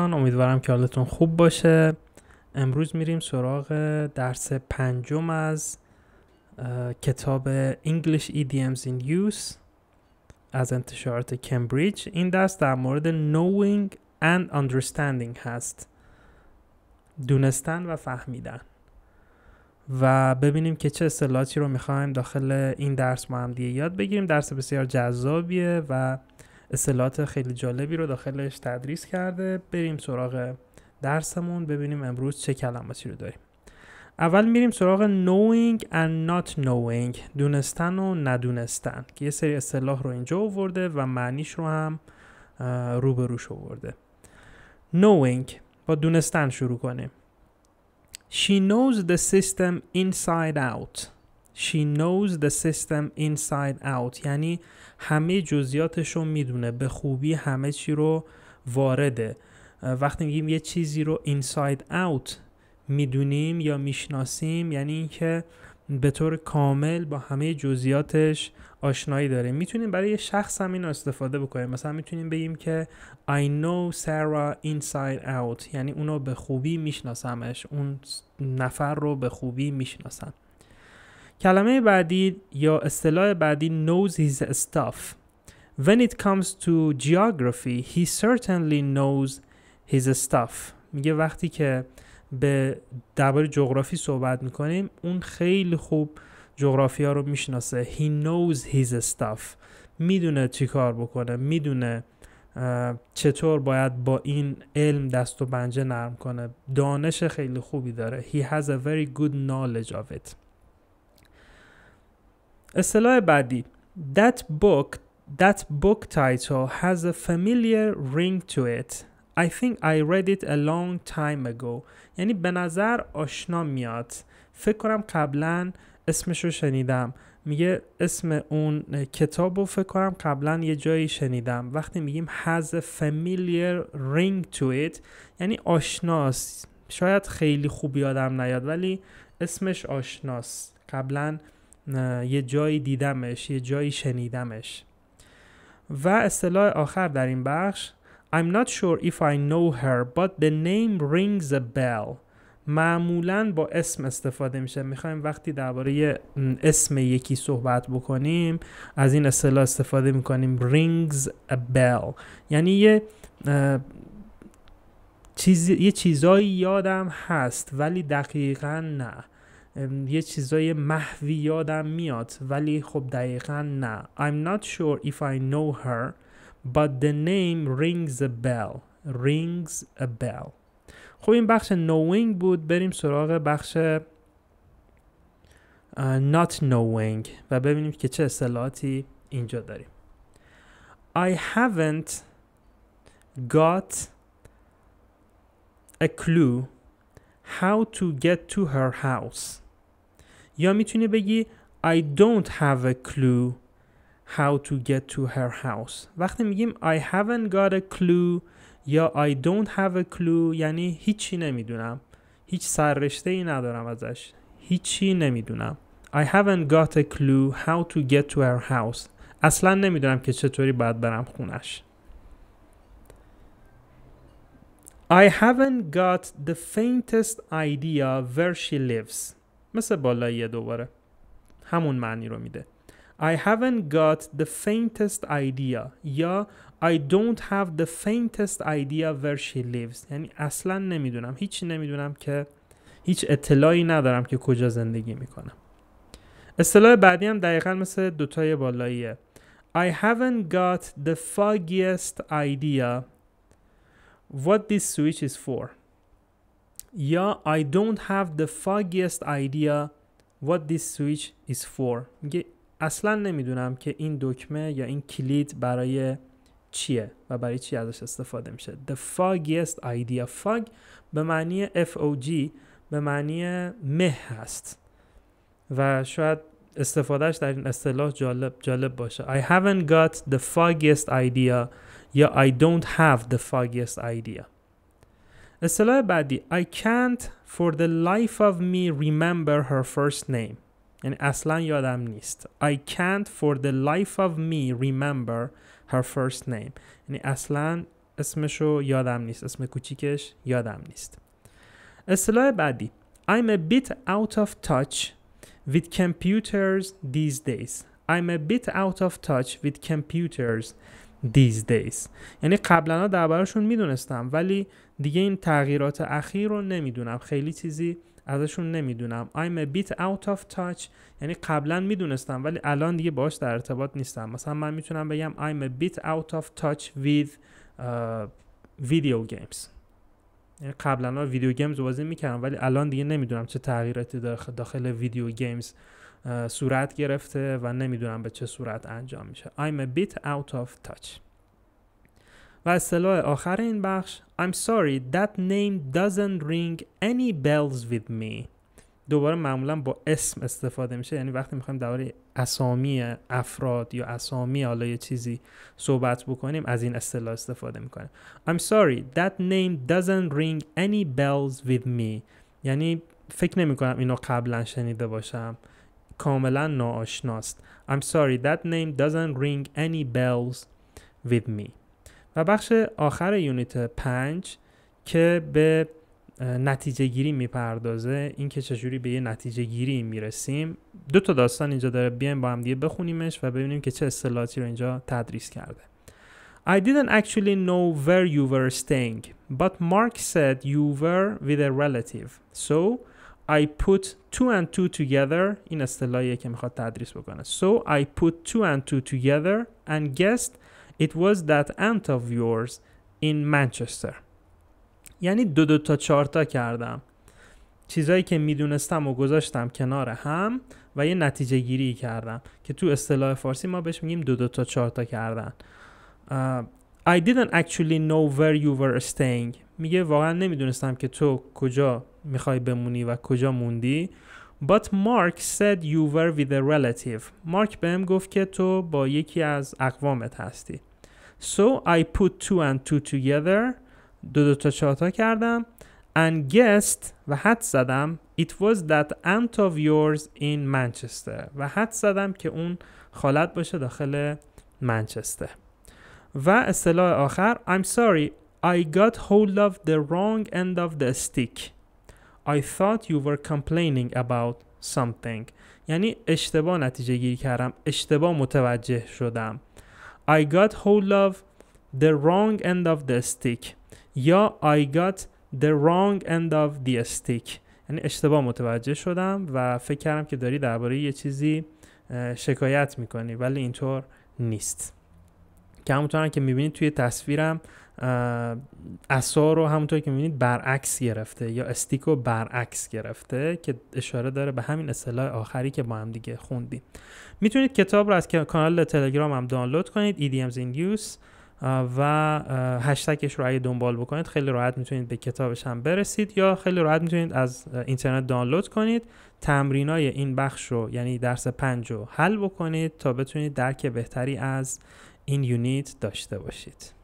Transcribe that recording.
امیدوارم که حالتون خوب باشه امروز میریم سراغ درس پنجم از کتاب English Idioms in Use از انتشارات کمبریج این درس در مورد knowing and understanding هست دونستن و فهمیدن و ببینیم که چه اصطلاحاتی رو میخوایم داخل این درس ما هم دیگه یاد بگیریم درس بسیار جذابیه و اصطلاحات خیلی جالبی رو داخلش تدریس کرده بریم سراغ درسمون ببینیم امروز چه کلماتی رو داریم اول میریم سراغ knowing and not knowing دونستن و ندونستن که یه سری اصطلاح رو اینجا آورده و معنیش رو هم روبروش آورده knowing با دونستن شروع کنیم She knows the system inside out She knows the system inside out یعنی همه جزیاتش رو میدونه به خوبی همه چی رو وارده وقتی میگیم یه چیزی رو inside out میدونیم یا میشناسیم یعنی اینکه به طور کامل با همه جزیاتش آشنایی داریم میتونیم برای یه شخص هم این استفاده بکنیم مثلا میتونیم بگیم که I know Sarah inside out یعنی اونو به خوبی میشناسمش اون نفر رو به خوبی میشناسم کلمه بعدی یا اصطلاح بعدی knows his stuff When it comes to geography he certainly knows his stuff میگه وقتی که به درباره جغرافی صحبت میکنیم اون خیلی خوب جغرافی ها رو میشناسه he knows his stuff میدونه چی کار بکنه میدونه چطور باید با این علم دست و پنجه نرم کنه دانش خیلی خوبی داره he has a very good knowledge of it اصطلاح بعدی That book That book title has a familiar ring to it. I think I read it a long time ago. یعنی به نظر آشنا میاد. فکر کنم قبلا اسمش رو شنیدم. میگه اسم اون کتاب رو فکر کنم قبلا یه جایی شنیدم. وقتی میگیم has a familiar ring to it یعنی آشناست. شاید خیلی خوب یادم نیاد ولی اسمش آشناست. قبلا یه جایی دیدمش یه جایی شنیدمش و اصطلاح آخر در این بخش I'm not sure if I know her but the name rings a bell معمولا با اسم استفاده میشه میخوایم وقتی درباره اسم یکی صحبت بکنیم از این اصطلاح استفاده میکنیم rings a bell یعنی یه چیز، یه چیزایی یادم هست ولی دقیقا نه یه چیزای محوی یادم میاد ولی خب دقیقا نه I'm not sure if I know her but the name rings a bell rings a bell خب این بخش knowing بود بریم سراغ بخش not knowing و ببینیم که چه اصطلاحاتی اینجا داریم I haven't got a clue how to get to her house یا میتونی بگی I don't have a clue how to get to her house وقتی میگیم I haven't got a clue یا I don't have a clue یعنی هیچی نمیدونم هیچ سررشته ای ندارم ازش هیچی نمیدونم I haven't got a clue how to get to her house اصلا نمیدونم که چطوری باید برم خونش I haven't got the faintest idea where she lives مثل بالاییه دوباره همون معنی رو میده I haven't got the faintest idea یا I don't have the faintest idea where she lives یعنی اصلا نمیدونم هیچی نمیدونم که هیچ اطلاعی ندارم که کجا زندگی میکنم اصطلاح بعدی هم دقیقا مثل دوتای بالاییه I haven't got the foggiest idea what this switch is for یا I don't have the foggiest idea what this switch is for میگه اصلا نمیدونم که این دکمه یا این کلید برای چیه و برای چی ازش استفاده میشه the foggiest idea fog به معنی FOG به معنی مه هست و شاید استفادهش در این اصطلاح جالب جالب باشه I haven't got the foggiest idea یا I don't have the foggiest idea اصطلاح بعدی I can't for the life of me remember her first name یعنی اصلا یادم نیست I can't for the life of me remember her first name یعنی اصلا اسمشو یادم نیست اسم کوچیکش یادم نیست اصطلاح بعدی I'm a bit out of touch with computers these days I'm a bit out of touch with computers these days یعنی قبلا دربارشون میدونستم ولی دیگه این تغییرات اخیر رو نمیدونم خیلی چیزی ازشون نمیدونم I'm a bit out of touch یعنی قبلا میدونستم ولی الان دیگه باش در ارتباط نیستم مثلا من میتونم بگم I'm a bit out of touch with uh, video games یعنی قبلا ویدیو گیمز بازی میکردم ولی الان دیگه نمیدونم چه تغییراتی داخل, داخل ویدیو گیمز صورت گرفته و نمیدونم به چه صورت انجام میشه I'm a bit out of touch و اصطلاح آخر این بخش I'm sorry that name doesn't ring any bells with me دوباره معمولا با اسم استفاده میشه یعنی وقتی میخوایم درباره اسامی افراد یا اسامی حالا یه چیزی صحبت بکنیم از این اصطلاح استفاده میکنیم I'm sorry that name doesn't ring any bells with me یعنی فکر نمی کنم اینو قبلا شنیده باشم کاملا ناآشناست I'm sorry that name doesn't ring any bells with me و بخش آخر یونیت 5 که به نتیجه گیری می میپردازه که چجوری به یه نتیجه گیری می رسیم دو تا داستان اینجا داره بیایم با هم دیگه بخونیمش و ببینیم که چه اصطلاحاتی رو اینجا تدریس کرده I didn't actually know where you were staying but Mark said you were with a relative so I put two and two together این اصطلاحیه که میخواد تدریس بکنه So I put two and two together and guessed it was that aunt of yours in Manchester یعنی دو دو تا چارتا کردم چیزایی که میدونستم و گذاشتم کنار هم و یه نتیجه گیری کردم که تو اصطلاح فارسی ما بهش میگیم دو دو تا چهار کردن I didn't actually know where you were staying میگه واقعا نمیدونستم که تو کجا میخوای بمونی و کجا موندی But Mark said you were with a relative مارک بهم گفت که تو با یکی از اقوامت هستی So I put two and two together دو دو تا چهاتا کردم and guessed و حد زدم it was that aunt of yours in Manchester و حد زدم که اون خالت باشه داخل منچستر و اصطلاح آخر I'm sorry I got hold of the wrong end of the stick I thought you were complaining about something یعنی اشتباه نتیجه گیری کردم اشتباه متوجه شدم I got hold of the wrong end of the stick یا I got the wrong end of the stick یعنی اشتباه متوجه شدم و فکر کردم که داری درباره یه چیزی شکایت میکنی ولی اینطور نیست که همونطور که میبینید توی تصویرم اصا رو همونطور که میبینید برعکس گرفته یا استیک رو برعکس گرفته که اشاره داره به همین اصطلاح آخری که با هم دیگه خوندیم میتونید کتاب رو از کانال تلگرام هم دانلود کنید EDMs in و هشتکش رو اگه دنبال بکنید خیلی راحت میتونید به کتابش هم برسید یا خیلی راحت میتونید از اینترنت دانلود کنید تمرین های این بخش رو یعنی درس پنج رو حل بکنید تا بتونید درک بهتری از این یونیت داشته باشید